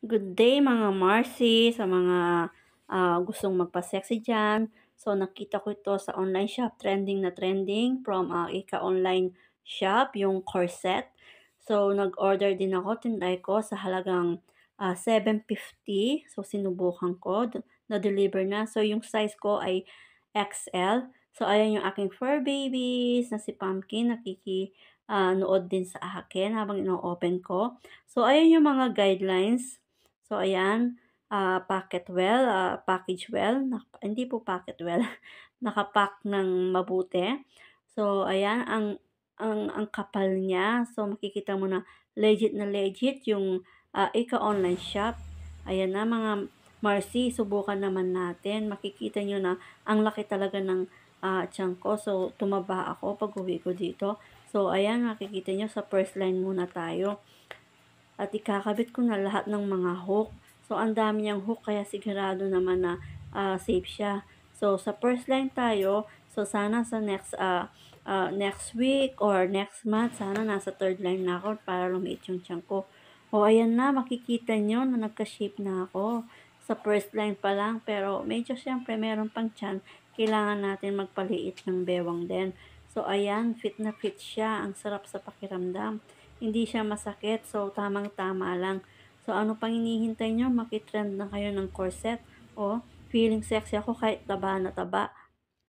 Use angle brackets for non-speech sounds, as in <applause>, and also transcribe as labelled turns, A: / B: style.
A: Good day mga Marcy, sa mga ah, gustong magpa-sexy dyan. So nakita ko ito sa online shop, trending na trending from ah, Ika Online Shop, yung corset. So nag-order din ako, tinry ko sa halagang ah, 750. So sinubukan ko, na-deliver na. So yung size ko ay XL. So ayan yung aking fur babies na si Pumpkin, nakiki ah, nood din sa akin habang ino-open ko. So ayan yung mga guidelines So, ayan, uh, packet well, uh, package well, Nak hindi po packet well, <laughs> nakapack ng mabuti. So, ayan, ang, ang, ang kapal niya. So, makikita mo na legit na legit yung uh, Ika online shop. Ayan na mga Marcy, subukan naman natin. Makikita nyo na ang laki talaga ng uh, tiyan ko. So, tumaba ako pag uwi ko dito. So, ayan, makikita nyo sa first line muna tayo at ikakabit ko na lahat ng mga hook. So, ang dami niyang hook kaya sigurado naman na uh, safe siya. So, sa first line tayo. So, sana sa next uh, uh, next week or next month, sana nasa third line na ako para lumit yung chunk ko. O, ayan na, makikita nyo na nagka-shape na ako sa first line pa lang. Pero, medyo siyempre, meron pang chan. Kailangan natin magpaliit ng bewang din. So, ayan, fit na fit siya. Ang sarap sa pakiramdam hindi siya masakit. So, tamang-tama lang. So, ano pang hinihintay nyo? Makitrend na kayo ng corset o feeling sexy ako kahit taba na taba.